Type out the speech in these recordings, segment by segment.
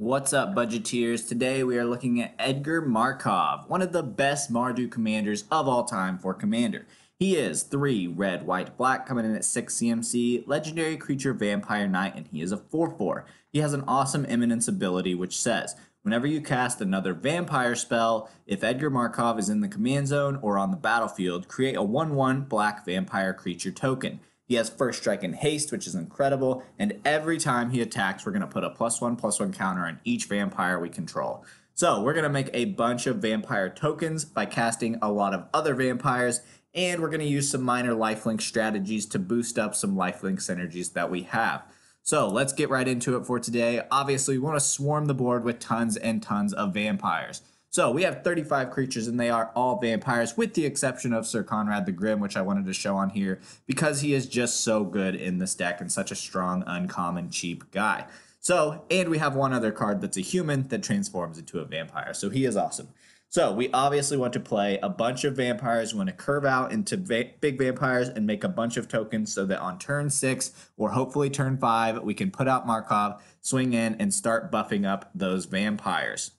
What's up, Budgeteers? Today we are looking at Edgar Markov, one of the best Mardu commanders of all time for Commander. He is 3 red, white, black, coming in at 6 CMC, legendary creature Vampire Knight, and he is a 4 4. He has an awesome Eminence ability which says whenever you cast another vampire spell, if Edgar Markov is in the command zone or on the battlefield, create a 1 1 black vampire creature token. He has first strike and haste, which is incredible. And every time he attacks, we're going to put a plus one, plus one counter on each vampire we control. So we're going to make a bunch of vampire tokens by casting a lot of other vampires. And we're going to use some minor lifelink strategies to boost up some lifelink synergies that we have. So let's get right into it for today. Obviously, we want to swarm the board with tons and tons of vampires. So we have 35 creatures, and they are all vampires, with the exception of Sir Conrad the Grim, which I wanted to show on here because he is just so good in this deck and such a strong, uncommon, cheap guy. So, and we have one other card that's a human that transforms into a vampire. So he is awesome. So we obviously want to play a bunch of vampires. We want to curve out into va- big vampires and make a bunch of tokens so that on turn six or hopefully turn five, we can put out Markov, swing in, and start buffing up those vampires.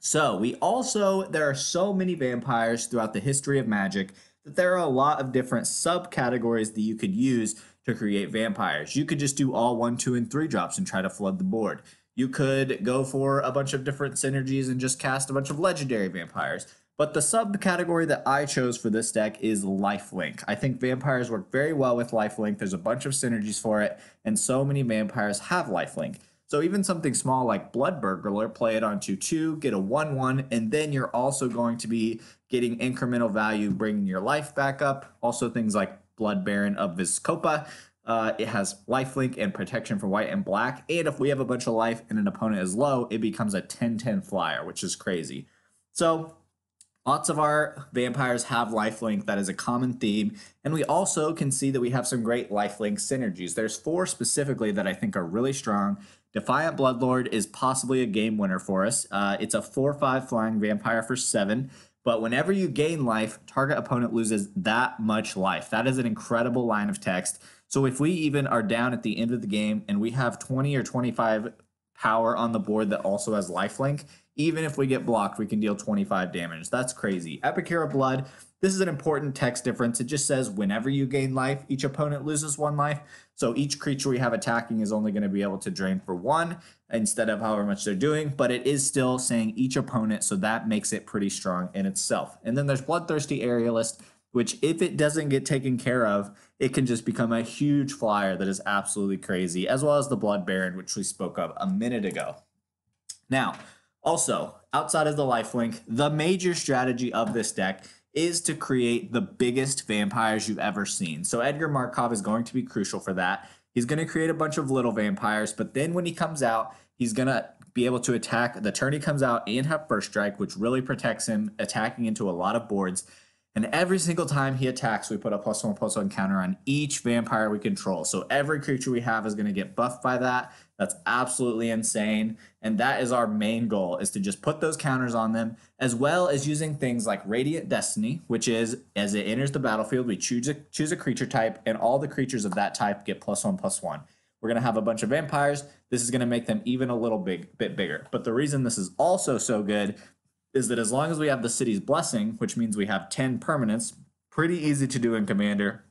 So, we also, there are so many vampires throughout the history of magic that there are a lot of different subcategories that you could use to create vampires. You could just do all one, two, and three drops and try to flood the board. You could go for a bunch of different synergies and just cast a bunch of legendary vampires. But the subcategory that I chose for this deck is Lifelink. I think vampires work very well with Lifelink. There's a bunch of synergies for it, and so many vampires have Lifelink. So even something small like Blood Burglar, play it on 2 2, get a 1 1, and then you're also going to be getting incremental value, bringing your life back up. Also, things like Blood Baron of Viscopa. Uh, it has lifelink and protection for white and black. And if we have a bunch of life and an opponent is low, it becomes a 10 10 flyer, which is crazy. So Lots of our vampires have lifelink. That is a common theme. And we also can see that we have some great lifelink synergies. There's four specifically that I think are really strong. Defiant Bloodlord is possibly a game winner for us. Uh, it's a 4 5 flying vampire for 7. But whenever you gain life, target opponent loses that much life. That is an incredible line of text. So if we even are down at the end of the game and we have 20 or 25 power on the board that also has lifelink, even if we get blocked, we can deal 25 damage. That's crazy. Epic Hero Blood, this is an important text difference. It just says whenever you gain life, each opponent loses one life. So each creature we have attacking is only going to be able to drain for one instead of however much they're doing, but it is still saying each opponent. So that makes it pretty strong in itself. And then there's Bloodthirsty Aerialist, which if it doesn't get taken care of, it can just become a huge flyer that is absolutely crazy, as well as the Blood Baron, which we spoke of a minute ago. Now, also, outside of the lifelink, the major strategy of this deck is to create the biggest vampires you've ever seen. So Edgar Markov is going to be crucial for that. He's going to create a bunch of little vampires, but then when he comes out, he's going to be able to attack. The turn he comes out and have First Strike, which really protects him, attacking into a lot of boards. And every single time he attacks, we put a plus one plus one counter on each vampire we control. So every creature we have is going to get buffed by that. That's absolutely insane. And that is our main goal is to just put those counters on them, as well as using things like Radiant Destiny, which is as it enters the battlefield, we choose a choose a creature type, and all the creatures of that type get plus one plus one. We're going to have a bunch of vampires. This is going to make them even a little big bit bigger. But the reason this is also so good is that as long as we have the city's blessing, which means we have 10 permanents, pretty easy to do in Commander,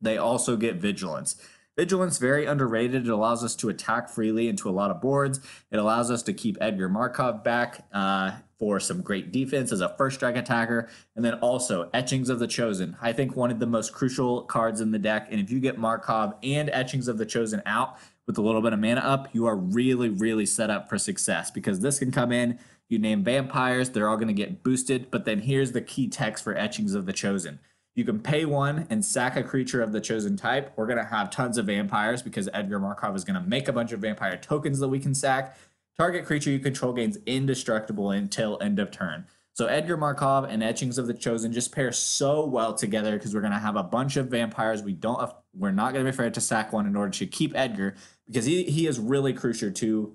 they also get vigilance. Vigilance, very underrated. It allows us to attack freely into a lot of boards. It allows us to keep Edgar Markov back uh, for some great defense as a first strike attacker. And then also Etchings of the Chosen. I think one of the most crucial cards in the deck. And if you get Markov and Etchings of the Chosen out with a little bit of mana up, you are really, really set up for success because this can come in you name vampires, they're all going to get boosted, but then here's the key text for etchings of the chosen. You can pay one and sack a creature of the chosen type. We're going to have tons of vampires because Edgar Markov is going to make a bunch of vampire tokens that we can sack. Target creature you control gains indestructible until end of turn. So Edgar Markov and Etchings of the Chosen just pair so well together because we're gonna have a bunch of vampires. We don't we're not gonna be afraid to sack one in order to keep Edgar because he, he is really crucial to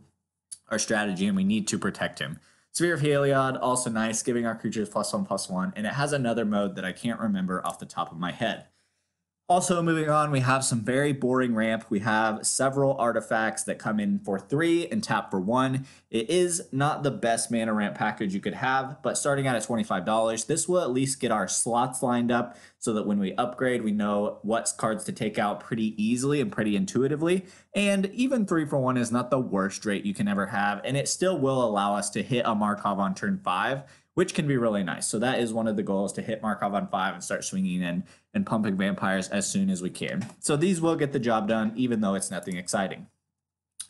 our strategy and we need to protect him. Sphere of Heliod, also nice, giving our creatures plus one, plus one. And it has another mode that I can't remember off the top of my head. Also, moving on, we have some very boring ramp. We have several artifacts that come in for three and tap for one. It is not the best mana ramp package you could have, but starting out at $25, this will at least get our slots lined up so that when we upgrade, we know what cards to take out pretty easily and pretty intuitively. And even three for one is not the worst rate you can ever have, and it still will allow us to hit a Markov on turn five which can be really nice. So that is one of the goals to hit Markov on five and start swinging in and pumping vampires as soon as we can. So these will get the job done, even though it's nothing exciting.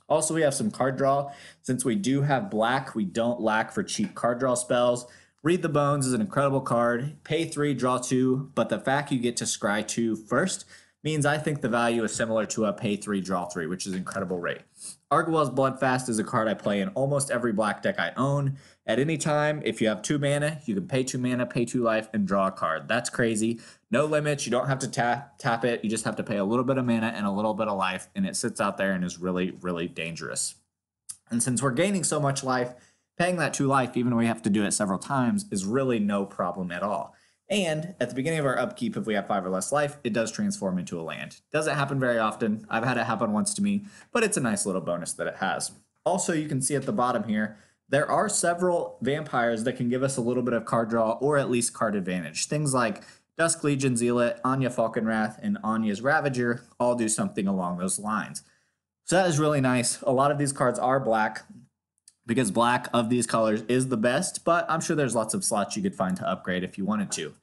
Also, we have some card draw. Since we do have black, we don't lack for cheap card draw spells. Read the Bones is an incredible card. Pay three, draw two, but the fact you get to scry two first means I think the value is similar to a pay three, draw three, which is incredible rate. Arguel's Bloodfast is a card I play in almost every black deck I own. At any time, if you have two mana, you can pay two mana, pay two life, and draw a card. That's crazy. No limits. You don't have to tap, tap it. You just have to pay a little bit of mana and a little bit of life, and it sits out there and is really, really dangerous. And since we're gaining so much life, paying that two life, even though we have to do it several times, is really no problem at all. And at the beginning of our upkeep, if we have five or less life, it does transform into a land. Doesn't happen very often. I've had it happen once to me, but it's a nice little bonus that it has. Also, you can see at the bottom here, there are several vampires that can give us a little bit of card draw or at least card advantage. Things like Dusk Legion Zealot, Anya Falconrath, and Anya's Ravager all do something along those lines. So that is really nice. A lot of these cards are black because black of these colors is the best, but I'm sure there's lots of slots you could find to upgrade if you wanted to.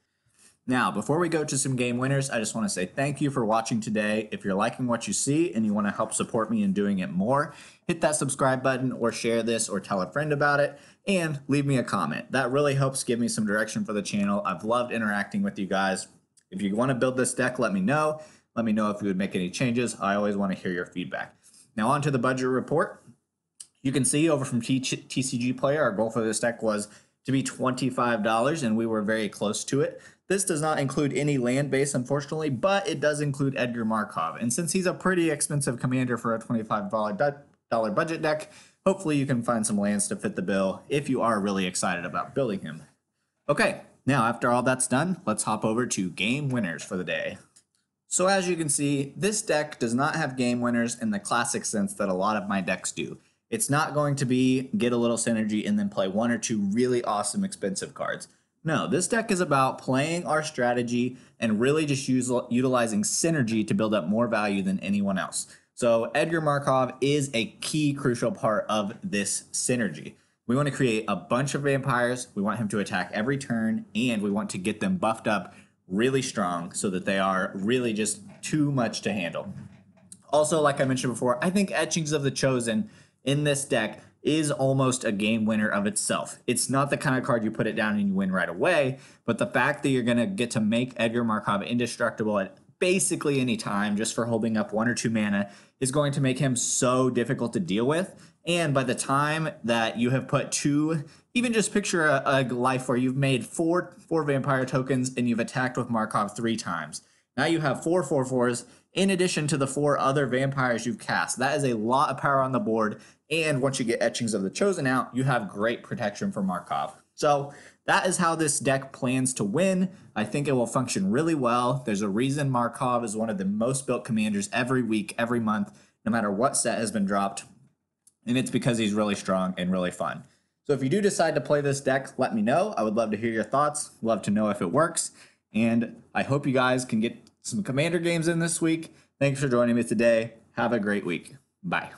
Now, before we go to some game winners, I just want to say thank you for watching today. If you're liking what you see and you want to help support me in doing it more, hit that subscribe button or share this or tell a friend about it and leave me a comment. That really helps give me some direction for the channel. I've loved interacting with you guys. If you want to build this deck, let me know. Let me know if you would make any changes. I always want to hear your feedback. Now, on to the budget report. You can see over from TCG Player, our goal for this deck was to be $25, and we were very close to it. This does not include any land base, unfortunately, but it does include Edgar Markov. And since he's a pretty expensive commander for a $25 budget deck, hopefully you can find some lands to fit the bill if you are really excited about building him. Okay, now after all that's done, let's hop over to game winners for the day. So as you can see, this deck does not have game winners in the classic sense that a lot of my decks do. It's not going to be get a little synergy and then play one or two really awesome expensive cards. No, this deck is about playing our strategy and really just use, utilizing synergy to build up more value than anyone else. So Edgar Markov is a key crucial part of this synergy. We want to create a bunch of vampires. We want him to attack every turn, and we want to get them buffed up really strong so that they are really just too much to handle. Also, like I mentioned before, I think Etchings of the Chosen in this deck is almost a game winner of itself. It's not the kind of card you put it down and you win right away, but the fact that you're going to get to make Edgar Markov indestructible at basically any time just for holding up one or two mana is going to make him so difficult to deal with. And by the time that you have put two, even just picture a, a life where you've made four four vampire tokens and you've attacked with Markov three times. Now you have four four fours in addition to the four other vampires you've cast. That is a lot of power on the board. And once you get etchings of the chosen out, you have great protection for Markov. So that is how this deck plans to win. I think it will function really well. There's a reason Markov is one of the most built commanders every week, every month, no matter what set has been dropped. And it's because he's really strong and really fun. So if you do decide to play this deck, let me know. I would love to hear your thoughts, love to know if it works. And I hope you guys can get some Commander games in this week. Thanks for joining me today. Have a great week. Bye.